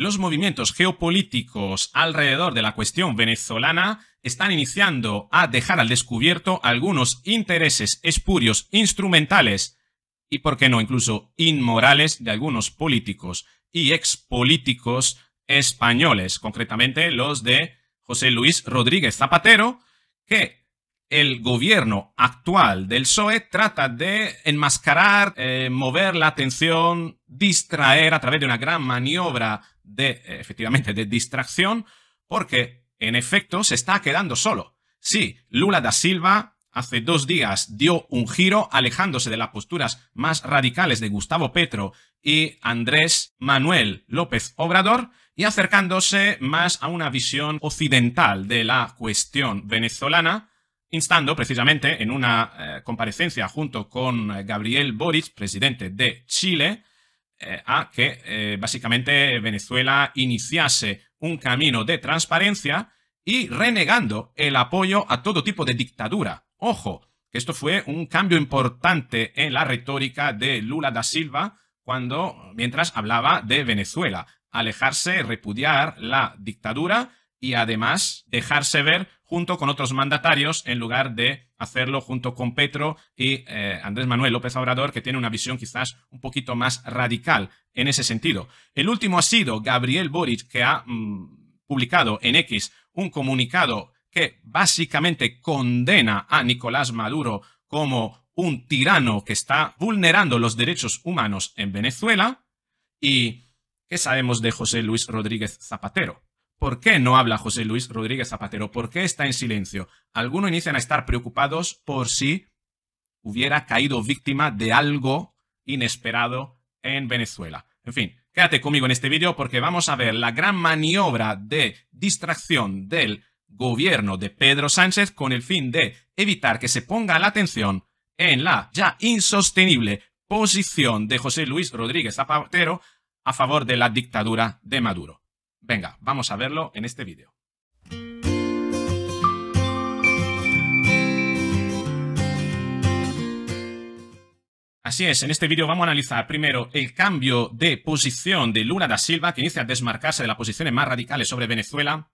Los movimientos geopolíticos alrededor de la cuestión venezolana están iniciando a dejar al descubierto algunos intereses espurios instrumentales y, por qué no, incluso inmorales de algunos políticos y expolíticos españoles, concretamente los de José Luis Rodríguez Zapatero, que el gobierno actual del PSOE trata de enmascarar, eh, mover la atención, distraer a través de una gran maniobra efectivamente, de distracción, porque en efecto se está quedando solo. Sí, Lula da Silva hace dos días dio un giro alejándose de las posturas más radicales de Gustavo Petro y Andrés Manuel López Obrador y acercándose más a una visión occidental de la cuestión venezolana, instando precisamente en una eh, comparecencia junto con eh, Gabriel Boric, presidente de Chile, eh, a que eh, básicamente Venezuela iniciase un camino de transparencia y renegando el apoyo a todo tipo de dictadura. Ojo, que esto fue un cambio importante en la retórica de Lula da Silva cuando, mientras hablaba de Venezuela, alejarse, repudiar la dictadura y además dejarse ver junto con otros mandatarios en lugar de hacerlo junto con Petro y eh, Andrés Manuel López Obrador, que tiene una visión quizás un poquito más radical en ese sentido. El último ha sido Gabriel Boric, que ha mm, publicado en X un comunicado que básicamente condena a Nicolás Maduro como un tirano que está vulnerando los derechos humanos en Venezuela. ¿Y qué sabemos de José Luis Rodríguez Zapatero? ¿Por qué no habla José Luis Rodríguez Zapatero? ¿Por qué está en silencio? Algunos inician a estar preocupados por si hubiera caído víctima de algo inesperado en Venezuela. En fin, quédate conmigo en este vídeo porque vamos a ver la gran maniobra de distracción del gobierno de Pedro Sánchez con el fin de evitar que se ponga la atención en la ya insostenible posición de José Luis Rodríguez Zapatero a favor de la dictadura de Maduro. Venga, vamos a verlo en este vídeo. Así es, en este vídeo vamos a analizar primero el cambio de posición de Luna da Silva, que inicia a desmarcarse de las posiciones más radicales sobre Venezuela,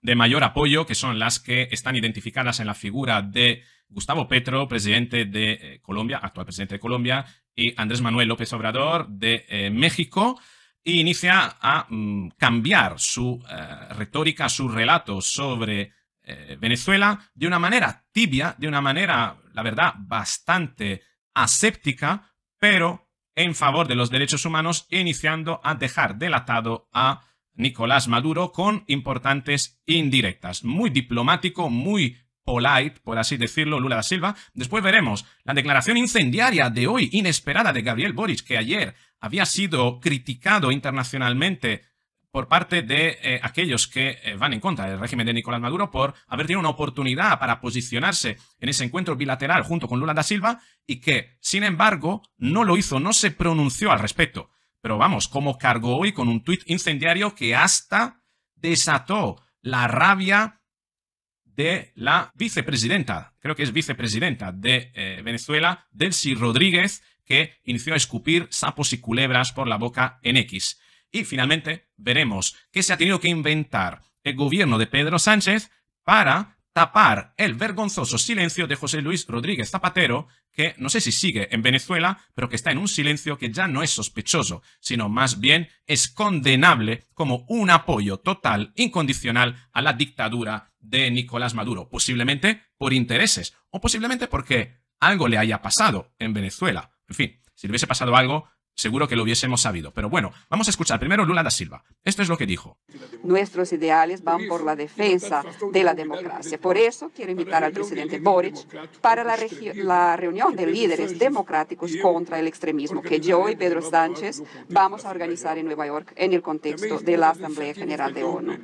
de mayor apoyo, que son las que están identificadas en la figura de Gustavo Petro, presidente de eh, Colombia, actual presidente de Colombia, y Andrés Manuel López Obrador de eh, México inicia a mm, cambiar su eh, retórica, su relato sobre eh, Venezuela de una manera tibia, de una manera, la verdad, bastante aséptica, pero en favor de los derechos humanos, iniciando a dejar delatado a Nicolás Maduro con importantes indirectas. Muy diplomático, muy polite, por así decirlo, Lula da Silva. Después veremos la declaración incendiaria de hoy, inesperada, de Gabriel Boric, que ayer había sido criticado internacionalmente por parte de eh, aquellos que eh, van en contra del régimen de Nicolás Maduro por haber tenido una oportunidad para posicionarse en ese encuentro bilateral junto con Lula da Silva y que, sin embargo, no lo hizo, no se pronunció al respecto. Pero vamos, como cargó hoy con un tuit incendiario que hasta desató la rabia de la vicepresidenta, creo que es vicepresidenta de eh, Venezuela, Delcy Rodríguez, que inició a escupir sapos y culebras por la boca en X. Y finalmente veremos que se ha tenido que inventar el gobierno de Pedro Sánchez para tapar el vergonzoso silencio de José Luis Rodríguez Zapatero, que no sé si sigue en Venezuela, pero que está en un silencio que ya no es sospechoso, sino más bien es condenable como un apoyo total, incondicional a la dictadura de Nicolás Maduro, posiblemente por intereses o posiblemente porque algo le haya pasado en Venezuela. En fin, si le hubiese pasado algo, seguro que lo hubiésemos sabido. Pero bueno, vamos a escuchar primero Lula da Silva. Esto es lo que dijo. Nuestros ideales van por la defensa de la democracia. Por eso quiero invitar al presidente Boric para la, reunión de líderes democráticos contra el extremismo que yo y Pedro Sánchez vamos a organizar en Nueva York en el contexto de la Asamblea General de ONU.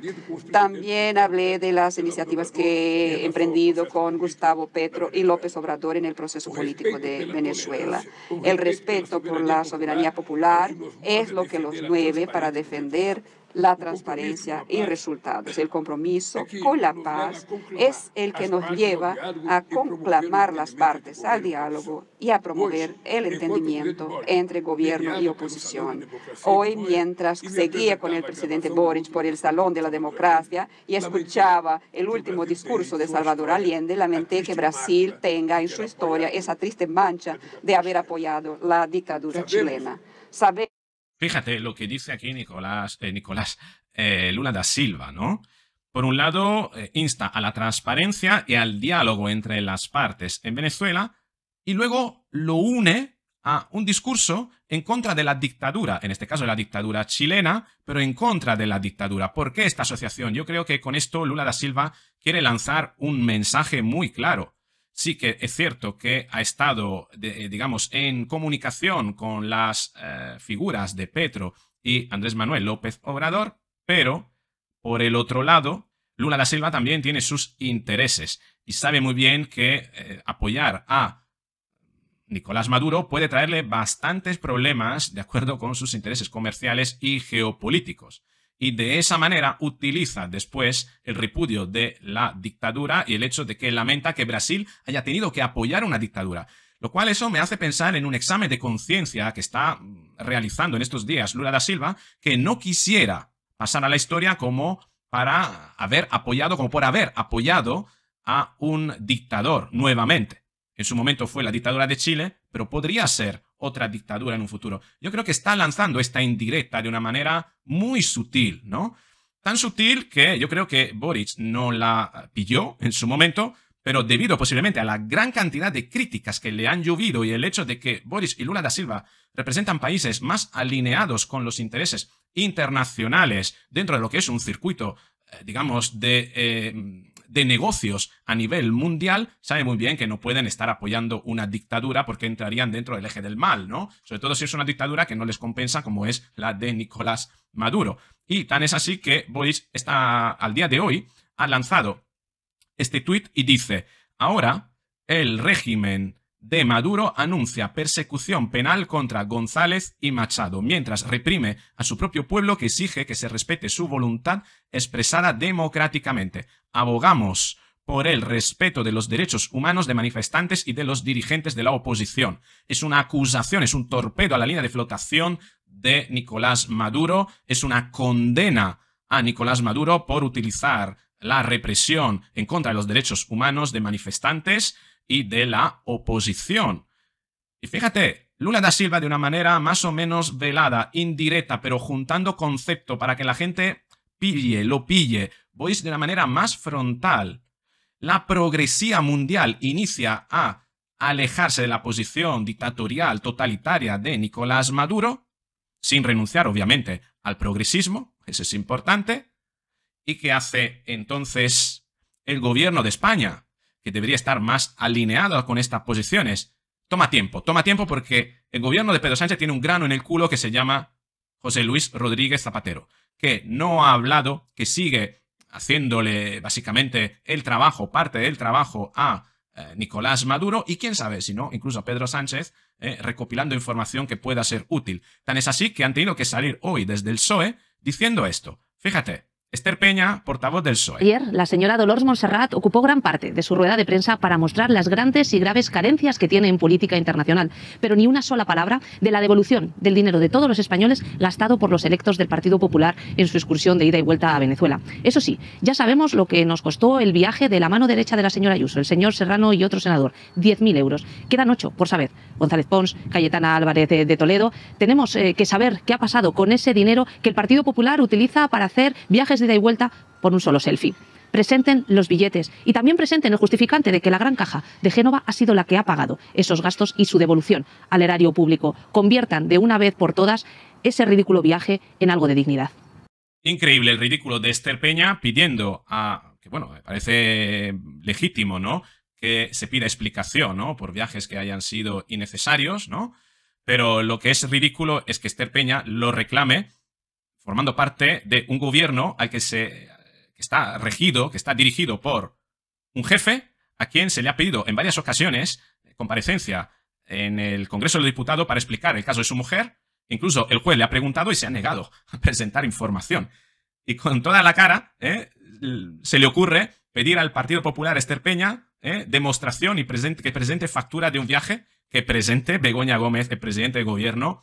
También hablé de las iniciativas que he emprendido con Gustavo Petro y López Obrador en el proceso político de Venezuela. El respeto por la soberanía popular es lo que los mueve para este defender la transparencia y resultados. El compromiso con la paz es el que nos lleva a conclamar las partes al diálogo y a promover el entendimiento entre gobierno y oposición. Hoy, mientras seguía con el presidente Boric por el Salón de la Democracia y escuchaba el último discurso de Salvador Allende, lamenté que Brasil tenga en su historia esa triste mancha de haber apoyado la dictadura chilena. Fíjate lo que dice aquí Nicolás, eh, Nicolás eh, Lula da Silva, ¿no? Por un lado, eh, insta a la transparencia y al diálogo entre las partes en Venezuela y luego lo une a un discurso en contra de la dictadura, en este caso la dictadura chilena, pero en contra de la dictadura. ¿Por qué esta asociación? Yo creo que con esto Lula da Silva quiere lanzar un mensaje muy claro sí que es cierto que ha estado, eh, digamos, en comunicación con las eh, figuras de Petro y Andrés Manuel López Obrador, pero, por el otro lado, Lula da Silva también tiene sus intereses y sabe muy bien que eh, apoyar a Nicolás Maduro puede traerle bastantes problemas de acuerdo con sus intereses comerciales y geopolíticos y de esa manera utiliza después el repudio de la dictadura y el hecho de que lamenta que Brasil haya tenido que apoyar una dictadura. Lo cual eso me hace pensar en un examen de conciencia que está mm, realizando en estos días Lula da Silva, que no quisiera pasar a la historia como para haber apoyado, como por haber apoyado a un dictador nuevamente. En su momento fue la dictadura de Chile, pero podría ser otra dictadura en un futuro. Yo creo que está lanzando esta indirecta de una manera muy sutil, ¿no? Tan sutil que yo creo que Boris no la pilló en su momento, pero debido posiblemente a la gran cantidad de críticas que le han llovido y el hecho de que Boris y Lula da Silva representan países más alineados con los intereses internacionales dentro de lo que es un circuito, eh, digamos, de eh, de negocios a nivel mundial sabe muy bien que no pueden estar apoyando una dictadura porque entrarían dentro del eje del mal, ¿no? Sobre todo si es una dictadura que no les compensa como es la de Nicolás Maduro. Y tan es así que Boris está al día de hoy ha lanzado este tuit y dice, ahora el régimen de Maduro anuncia persecución penal contra González y Machado, mientras reprime a su propio pueblo que exige que se respete su voluntad expresada democráticamente. Abogamos por el respeto de los derechos humanos de manifestantes y de los dirigentes de la oposición. Es una acusación, es un torpedo a la línea de flotación de Nicolás Maduro, es una condena a Nicolás Maduro por utilizar la represión en contra de los derechos humanos de manifestantes y de la oposición. Y fíjate, Lula da Silva de una manera más o menos velada, indirecta, pero juntando concepto para que la gente pille, lo pille. Voy de una manera más frontal. La progresía mundial inicia a alejarse de la posición dictatorial totalitaria de Nicolás Maduro, sin renunciar obviamente al progresismo, eso es importante, y que hace entonces el gobierno de España, que debería estar más alineado con estas posiciones. Toma tiempo, toma tiempo porque el gobierno de Pedro Sánchez tiene un grano en el culo que se llama José Luis Rodríguez Zapatero, que no ha hablado, que sigue haciéndole básicamente el trabajo, parte del trabajo a eh, Nicolás Maduro y quién sabe si no, incluso a Pedro Sánchez, eh, recopilando información que pueda ser útil. Tan es así que han tenido que salir hoy desde el PSOE diciendo esto. Fíjate, Esther Peña, portavoz del PSOE. Ayer, la señora Dolores Montserrat ocupó gran parte de su rueda de prensa para mostrar las grandes y graves carencias que tiene en política internacional, pero ni una sola palabra de la devolución del dinero de todos los españoles gastado por los electos del Partido Popular en su excursión de ida y vuelta a Venezuela. Eso sí, ya sabemos lo que nos costó el viaje de la mano derecha de la señora Ayuso, el señor Serrano y otro senador, 10.000 euros. Quedan ocho por saber. González Pons, Cayetana Álvarez de, Toledo. Tenemos eh, que saber qué ha pasado con ese dinero que el Partido Popular utiliza para hacer viajes de ida y vuelta por un solo selfie presenten los billetes y también presenten el justificante de que la gran caja de Génova ha sido la que ha pagado esos gastos y su devolución al erario público. Conviertan de una vez por todas ese ridículo viaje en algo de dignidad. Increíble el ridículo de Esther Peña pidiendo a, que bueno, me parece legítimo, ¿no? Que se pida explicación, ¿no? Por viajes que hayan sido innecesarios, ¿no? Pero lo que es ridículo es que Esther Peña lo reclame formando parte de un gobierno al que se está regido, que está dirigido por un jefe a quien se le ha pedido en varias ocasiones comparecencia en el Congreso de los Diputados para explicar el caso de su mujer. Incluso el juez le ha preguntado y se ha negado a presentar información. Y con toda la cara ¿eh? se le ocurre pedir al Partido Popular Esther Peña ¿eh? demostración y presente, que presente factura de un viaje que presente Begoña Gómez, el presidente del gobierno,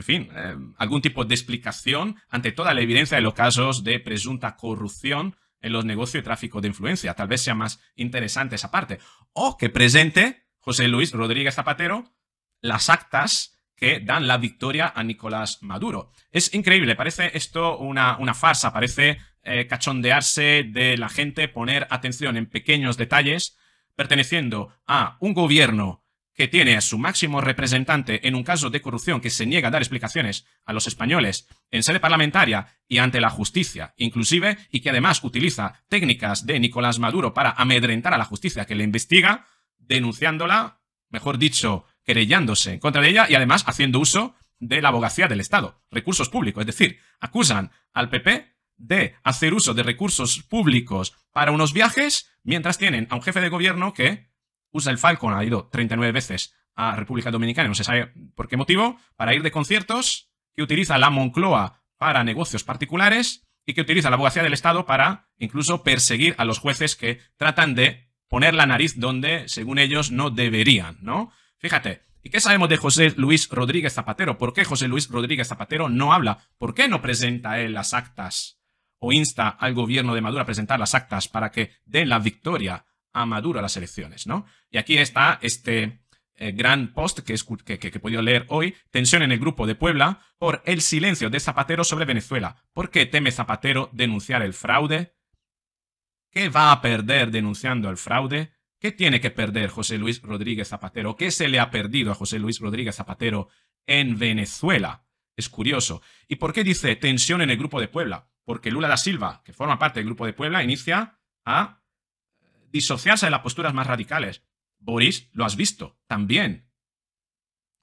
en fin, eh, algún tipo de explicación ante toda la evidencia de los casos de presunta corrupción en los negocios de tráfico de influencia. Tal vez sea más interesante esa parte. O que presente José Luis Rodríguez Zapatero las actas que dan la victoria a Nicolás Maduro. Es increíble, parece esto una, una farsa, parece eh, cachondearse de la gente, poner atención en pequeños detalles perteneciendo a un gobierno que tiene a su máximo representante en un caso de corrupción que se niega a dar explicaciones a los españoles en sede parlamentaria y ante la justicia, inclusive, y que además utiliza técnicas de Nicolás Maduro para amedrentar a la justicia que le investiga, denunciándola, mejor dicho, querellándose en contra de ella y además haciendo uso de la abogacía del Estado, recursos públicos. Es decir, acusan al PP de hacer uso de recursos públicos para unos viajes, mientras tienen a un jefe de gobierno que usa el Falcon, ha ido 39 veces a República Dominicana, no se sabe por qué motivo, para ir de conciertos, que utiliza la Moncloa para negocios particulares y que utiliza la abogacía del Estado para incluso perseguir a los jueces que tratan de poner la nariz donde, según ellos, no deberían, ¿no? Fíjate, ¿y qué sabemos de José Luis Rodríguez Zapatero? ¿Por qué José Luis Rodríguez Zapatero no habla? ¿Por qué no presenta él las actas o insta al gobierno de Maduro a presentar las actas para que den la victoria a Maduro las elecciones, ¿no? Y aquí está este eh, gran post que, que, he podido leer hoy, tensión en el grupo de Puebla por el silencio de Zapatero sobre Venezuela. ¿Por qué teme Zapatero denunciar el fraude? ¿Qué va a perder denunciando el fraude? ¿Qué tiene que perder José Luis Rodríguez Zapatero? ¿Qué se le ha perdido a José Luis Rodríguez Zapatero en Venezuela? Es curioso. ¿Y por qué dice tensión en el grupo de Puebla? Porque Lula da Silva, que forma parte del grupo de Puebla, inicia a disociarse de las posturas más radicales. Boris, lo has visto, también.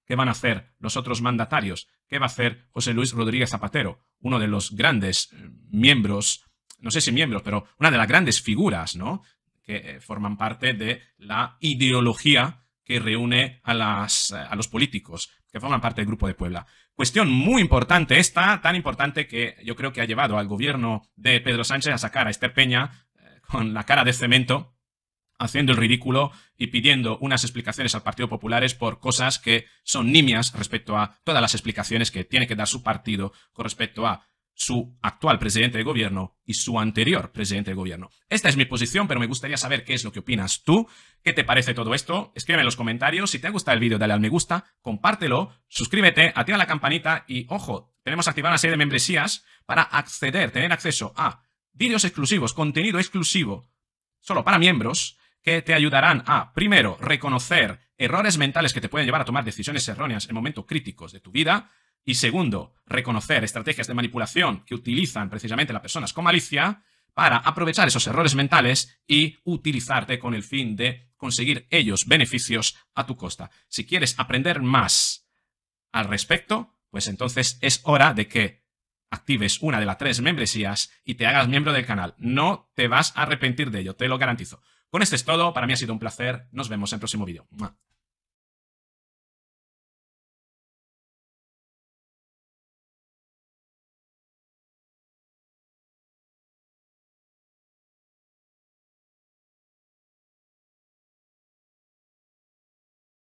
¿Qué van a hacer los otros mandatarios? ¿Qué va a hacer José Luis Rodríguez Zapatero, uno de los grandes eh, miembros, no sé si miembros, pero una de las grandes figuras, ¿no? Que eh, forman parte de la ideología que reúne a, eh, a los políticos que forman parte del Grupo de Puebla. Cuestión muy importante esta, tan importante que yo creo que ha llevado al gobierno de Pedro Sánchez a sacar a Esther Peña con la cara de cemento haciendo el ridículo y pidiendo unas explicaciones al Partido Populares por cosas que son nimias respecto a todas las explicaciones que tiene que dar su partido con respecto a su actual presidente de gobierno y su anterior presidente de gobierno. Esta es mi posición, pero me gustaría saber qué es lo que opinas tú, qué te parece todo esto, escríbeme en los comentarios, si te ha gustado el vídeo dale al me gusta, compártelo, suscríbete, activa la campanita y ojo, tenemos activada una serie de membresías para acceder, tener acceso a vídeos exclusivos, contenido exclusivo solo para miembros que te ayudarán a, primero, reconocer errores mentales que te pueden llevar a tomar decisiones erróneas en momentos críticos de tu vida. Y segundo, reconocer estrategias de manipulación que utilizan precisamente las personas con malicia para aprovechar esos errores mentales y utilizarte con el fin de conseguir ellos beneficios a tu costa. Si quieres aprender más al respecto, pues entonces es hora de que actives una de las tres membresías y te hagas miembro del canal. No te vas a arrepentir de ello, te lo garantizo. Con esto es todo, para mí ha sido un placer, nos vemos en el próximo vídeo.